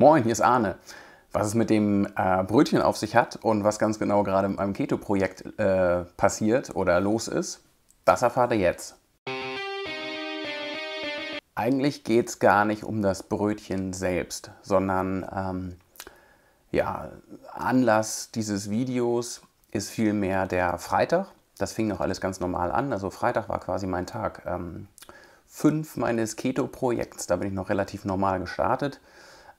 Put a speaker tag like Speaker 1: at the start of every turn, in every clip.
Speaker 1: Moin, hier ist Arne. Was es mit dem äh, Brötchen auf sich hat und was ganz genau gerade mit meinem Keto-Projekt äh, passiert oder los ist, das erfahrt ihr jetzt. Eigentlich geht es gar nicht um das Brötchen selbst, sondern ähm, ja, Anlass dieses Videos ist vielmehr der Freitag. Das fing noch alles ganz normal an. Also Freitag war quasi mein Tag 5 ähm, meines Keto-Projekts. Da bin ich noch relativ normal gestartet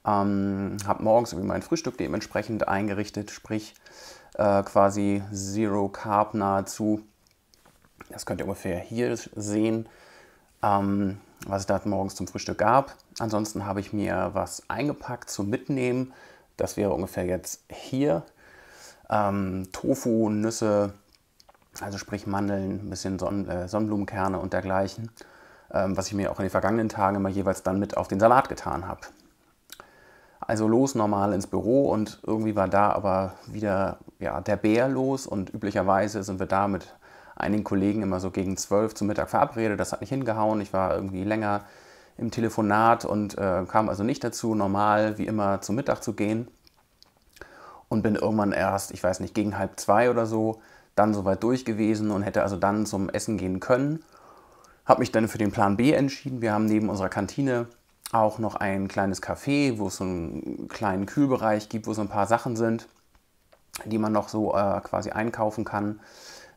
Speaker 1: ähm, habe morgens irgendwie mein Frühstück dementsprechend eingerichtet, sprich äh, quasi Zero Carb nahezu. Das könnt ihr ungefähr hier sehen, ähm, was es da morgens zum Frühstück gab. Ansonsten habe ich mir was eingepackt zum Mitnehmen. Das wäre ungefähr jetzt hier. Ähm, Tofu, Nüsse, also sprich Mandeln, ein bisschen Sonnen äh, Sonnenblumenkerne und dergleichen, ähm, was ich mir auch in den vergangenen Tagen immer jeweils dann mit auf den Salat getan habe also los normal ins Büro und irgendwie war da aber wieder ja, der Bär los und üblicherweise sind wir da mit einigen Kollegen immer so gegen zwölf zum Mittag verabredet. Das hat nicht hingehauen. Ich war irgendwie länger im Telefonat und äh, kam also nicht dazu, normal wie immer zum Mittag zu gehen. Und bin irgendwann erst, ich weiß nicht, gegen halb zwei oder so, dann soweit durch gewesen und hätte also dann zum Essen gehen können. Habe mich dann für den Plan B entschieden. Wir haben neben unserer Kantine auch noch ein kleines Café, wo es so einen kleinen Kühlbereich gibt, wo so ein paar Sachen sind, die man noch so äh, quasi einkaufen kann.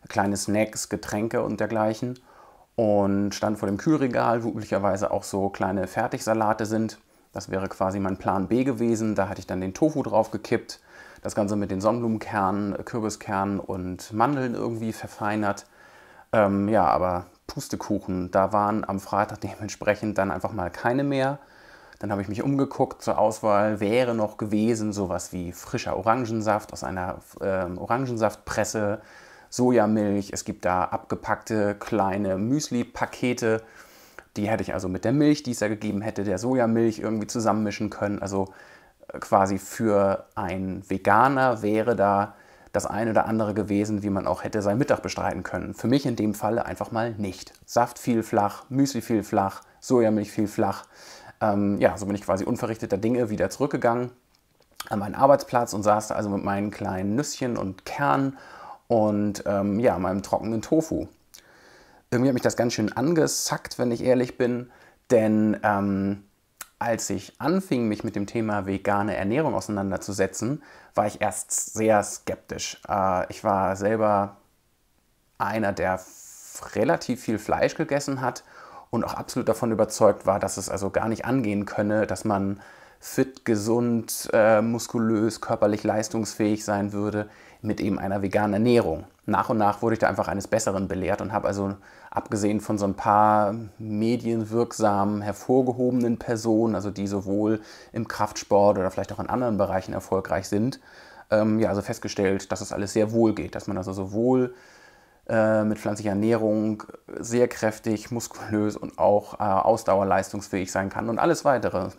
Speaker 1: Kleine Snacks, Getränke und dergleichen. Und stand vor dem Kühlregal, wo üblicherweise auch so kleine Fertigsalate sind. Das wäre quasi mein Plan B gewesen. Da hatte ich dann den Tofu draufgekippt, das Ganze mit den Sonnenblumenkernen, äh, Kürbiskernen und Mandeln irgendwie verfeinert. Ähm, ja, aber Pustekuchen. Da waren am Freitag dementsprechend dann einfach mal keine mehr. Dann habe ich mich umgeguckt. Zur Auswahl wäre noch gewesen sowas wie frischer Orangensaft aus einer ähm, Orangensaftpresse, Sojamilch. Es gibt da abgepackte kleine Müsli-Pakete. Die hätte ich also mit der Milch, die es da gegeben hätte, der Sojamilch irgendwie zusammenmischen können. Also äh, quasi für einen Veganer wäre da das eine oder andere gewesen, wie man auch hätte seinen Mittag bestreiten können. Für mich in dem Falle einfach mal nicht. Saft viel flach, Müsli viel flach, Sojamilch viel flach. Ähm, ja, so bin ich quasi unverrichteter Dinge wieder zurückgegangen an meinen Arbeitsplatz und saß da also mit meinen kleinen Nüsschen und Kern und ähm, ja, meinem trockenen Tofu. Irgendwie hat mich das ganz schön angesackt, wenn ich ehrlich bin, denn ähm, als ich anfing, mich mit dem Thema vegane Ernährung auseinanderzusetzen, war ich erst sehr skeptisch. Äh, ich war selber einer, der relativ viel Fleisch gegessen hat und auch absolut davon überzeugt war, dass es also gar nicht angehen könne, dass man fit, gesund, äh, muskulös, körperlich leistungsfähig sein würde, mit eben einer veganen Ernährung. Nach und nach wurde ich da einfach eines Besseren belehrt und habe also abgesehen von so ein paar medienwirksamen, hervorgehobenen Personen, also die sowohl im Kraftsport oder vielleicht auch in anderen Bereichen erfolgreich sind, ähm, ja, also festgestellt, dass es das alles sehr wohl geht, dass man also sowohl äh, mit pflanzlicher Ernährung sehr kräftig, muskulös und auch äh, ausdauerleistungsfähig sein kann und alles weitere.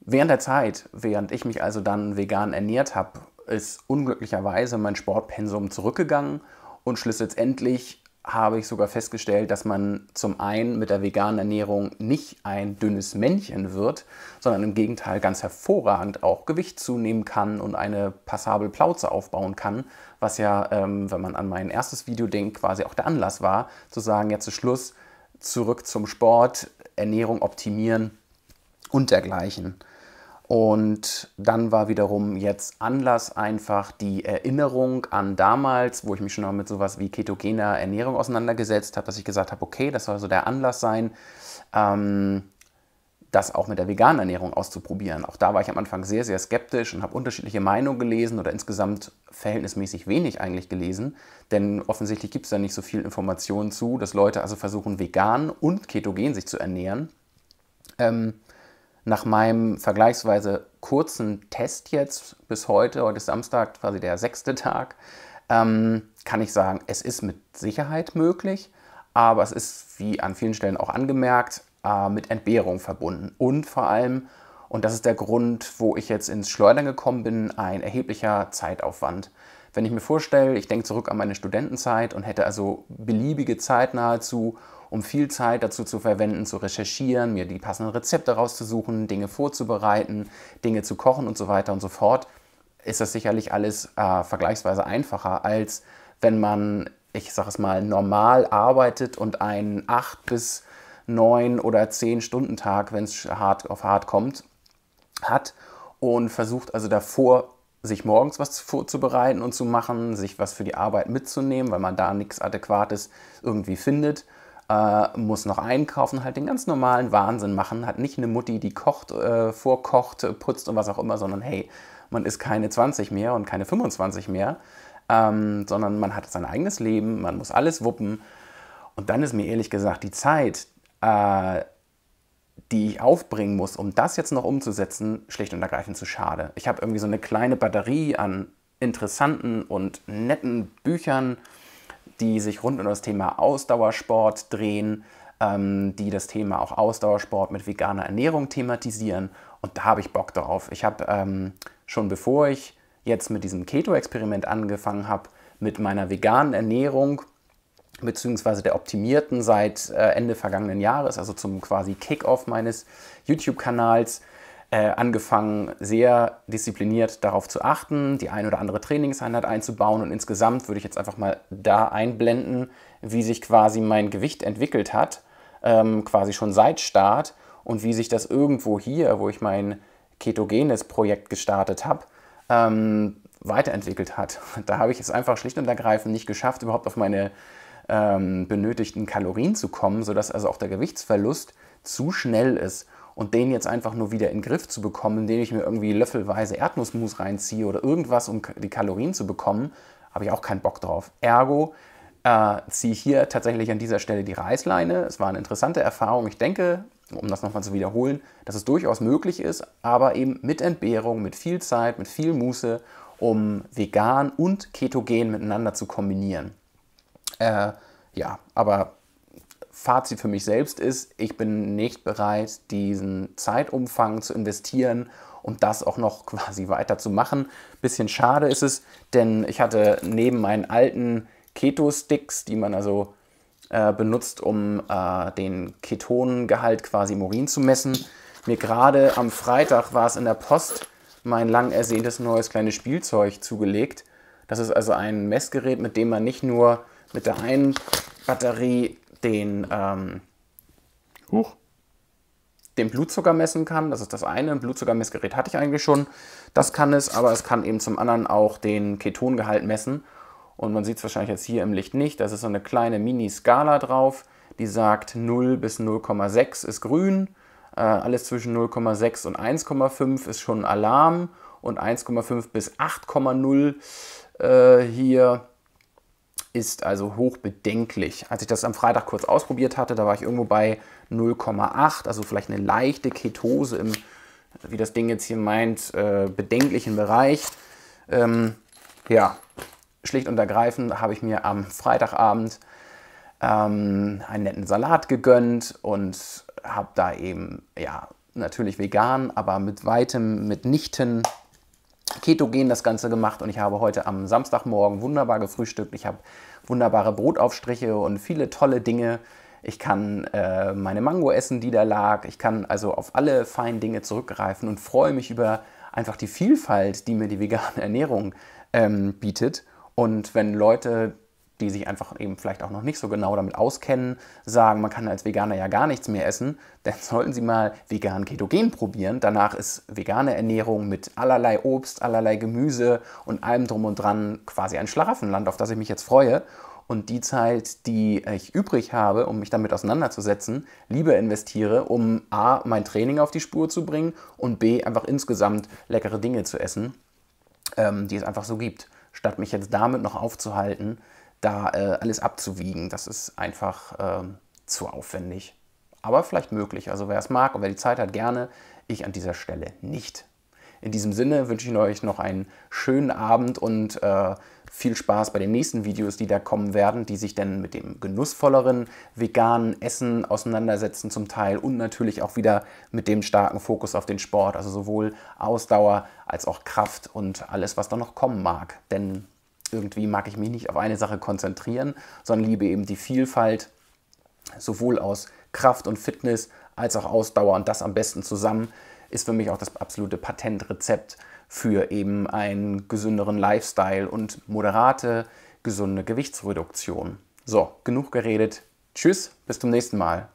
Speaker 1: Während der Zeit, während ich mich also dann vegan ernährt habe ist unglücklicherweise mein Sportpensum zurückgegangen und schlussendlich habe ich sogar festgestellt, dass man zum einen mit der veganen Ernährung nicht ein dünnes Männchen wird, sondern im Gegenteil ganz hervorragend auch Gewicht zunehmen kann und eine passable Plauze aufbauen kann, was ja, ähm, wenn man an mein erstes Video denkt, quasi auch der Anlass war, zu sagen, jetzt ja, zu Schluss zurück zum Sport, Ernährung optimieren und dergleichen. Und dann war wiederum jetzt Anlass einfach die Erinnerung an damals, wo ich mich schon noch mit sowas wie ketogener Ernährung auseinandergesetzt habe, dass ich gesagt habe, okay, das soll so der Anlass sein, ähm, das auch mit der veganen Ernährung auszuprobieren. Auch da war ich am Anfang sehr, sehr skeptisch und habe unterschiedliche Meinungen gelesen oder insgesamt verhältnismäßig wenig eigentlich gelesen, denn offensichtlich gibt es da nicht so viel Informationen zu, dass Leute also versuchen, vegan und ketogen sich zu ernähren. Ähm, nach meinem vergleichsweise kurzen Test jetzt bis heute, heute ist Samstag, quasi der sechste Tag, ähm, kann ich sagen, es ist mit Sicherheit möglich, aber es ist, wie an vielen Stellen auch angemerkt, äh, mit Entbehrung verbunden. Und vor allem, und das ist der Grund, wo ich jetzt ins Schleudern gekommen bin, ein erheblicher Zeitaufwand. Wenn ich mir vorstelle, ich denke zurück an meine Studentenzeit und hätte also beliebige Zeit nahezu, um viel Zeit dazu zu verwenden, zu recherchieren, mir die passenden Rezepte rauszusuchen, Dinge vorzubereiten, Dinge zu kochen und so weiter und so fort, ist das sicherlich alles äh, vergleichsweise einfacher, als wenn man, ich sage es mal, normal arbeitet und einen 8 bis 9 oder 10 Stunden Tag, wenn es hart auf hart kommt, hat und versucht also davor sich morgens was vorzubereiten und zu machen, sich was für die Arbeit mitzunehmen, weil man da nichts Adäquates irgendwie findet äh, muss noch einkaufen, halt den ganz normalen Wahnsinn machen, hat nicht eine Mutti, die kocht, äh, vorkocht, putzt und was auch immer, sondern hey, man ist keine 20 mehr und keine 25 mehr, ähm, sondern man hat sein eigenes Leben, man muss alles wuppen. Und dann ist mir ehrlich gesagt die Zeit, äh, die ich aufbringen muss, um das jetzt noch umzusetzen, schlicht und ergreifend zu schade. Ich habe irgendwie so eine kleine Batterie an interessanten und netten Büchern, die sich rund um das Thema Ausdauersport drehen, ähm, die das Thema auch Ausdauersport mit veganer Ernährung thematisieren. Und da habe ich Bock drauf. Ich habe ähm, schon bevor ich jetzt mit diesem Keto-Experiment angefangen habe, mit meiner veganen Ernährung beziehungsweise der optimierten seit äh, Ende vergangenen Jahres, also zum quasi Kickoff meines YouTube-Kanals, äh, angefangen, sehr diszipliniert darauf zu achten, die ein oder andere Trainingseinheit einzubauen und insgesamt würde ich jetzt einfach mal da einblenden, wie sich quasi mein Gewicht entwickelt hat, ähm, quasi schon seit Start und wie sich das irgendwo hier, wo ich mein ketogenes Projekt gestartet habe, ähm, weiterentwickelt hat. Da habe ich es einfach schlicht und ergreifend nicht geschafft, überhaupt auf meine ähm, benötigten Kalorien zu kommen, sodass also auch der Gewichtsverlust zu schnell ist und den jetzt einfach nur wieder in den Griff zu bekommen, indem ich mir irgendwie löffelweise Erdnussmus reinziehe oder irgendwas, um die Kalorien zu bekommen, habe ich auch keinen Bock drauf. Ergo äh, ziehe ich hier tatsächlich an dieser Stelle die Reißleine. Es war eine interessante Erfahrung. Ich denke, um das nochmal zu wiederholen, dass es durchaus möglich ist, aber eben mit Entbehrung, mit viel Zeit, mit viel Muße, um vegan und ketogen miteinander zu kombinieren. Äh, ja, aber Fazit für mich selbst ist, ich bin nicht bereit, diesen Zeitumfang zu investieren und das auch noch quasi weiterzumachen. Bisschen schade ist es, denn ich hatte neben meinen alten Keto-Sticks, die man also äh, benutzt, um äh, den Ketonengehalt quasi im Urin zu messen, mir gerade am Freitag war es in der Post mein lang ersehntes neues kleines Spielzeug zugelegt. Das ist also ein Messgerät, mit dem man nicht nur mit der einen Batterie den, ähm, Huch. den Blutzucker messen kann. Das ist das eine. Ein Blutzuckermessgerät hatte ich eigentlich schon. Das kann es, aber es kann eben zum anderen auch den Ketongehalt messen. Und man sieht es wahrscheinlich jetzt hier im Licht nicht. Das ist so eine kleine Mini-Skala drauf, die sagt 0 bis 0,6 ist grün. Äh, alles zwischen 0,6 und 1,5 ist schon ein Alarm. Und 1,5 bis 8,0 äh, hier ist also hoch bedenklich. Als ich das am Freitag kurz ausprobiert hatte, da war ich irgendwo bei 0,8, also vielleicht eine leichte Ketose im, wie das Ding jetzt hier meint, äh, bedenklichen Bereich. Ähm, ja, schlicht und ergreifend habe ich mir am Freitagabend ähm, einen netten Salat gegönnt und habe da eben, ja, natürlich vegan, aber mit weitem, mitnichten ketogen das Ganze gemacht und ich habe heute am Samstagmorgen wunderbar gefrühstückt. Ich habe wunderbare Brotaufstriche und viele tolle Dinge. Ich kann äh, meine Mango essen, die da lag. Ich kann also auf alle feinen Dinge zurückgreifen und freue mich über einfach die Vielfalt, die mir die vegane Ernährung ähm, bietet. Und wenn Leute die sich einfach eben vielleicht auch noch nicht so genau damit auskennen, sagen, man kann als Veganer ja gar nichts mehr essen, dann sollten sie mal vegan ketogen probieren. Danach ist vegane Ernährung mit allerlei Obst, allerlei Gemüse und allem drum und dran quasi ein Schlaraffenland, auf das ich mich jetzt freue und die Zeit, die ich übrig habe, um mich damit auseinanderzusetzen, lieber investiere, um a, mein Training auf die Spur zu bringen und b, einfach insgesamt leckere Dinge zu essen, ähm, die es einfach so gibt, statt mich jetzt damit noch aufzuhalten, da äh, alles abzuwiegen. Das ist einfach äh, zu aufwendig. Aber vielleicht möglich. Also wer es mag und wer die Zeit hat, gerne. Ich an dieser Stelle nicht. In diesem Sinne wünsche ich euch noch einen schönen Abend und äh, viel Spaß bei den nächsten Videos, die da kommen werden, die sich dann mit dem genussvolleren veganen Essen auseinandersetzen zum Teil und natürlich auch wieder mit dem starken Fokus auf den Sport, also sowohl Ausdauer als auch Kraft und alles, was da noch kommen mag. Denn irgendwie mag ich mich nicht auf eine Sache konzentrieren, sondern liebe eben die Vielfalt, sowohl aus Kraft und Fitness als auch Ausdauer und das am besten zusammen ist für mich auch das absolute Patentrezept für eben einen gesünderen Lifestyle und moderate, gesunde Gewichtsreduktion. So, genug geredet. Tschüss, bis zum nächsten Mal.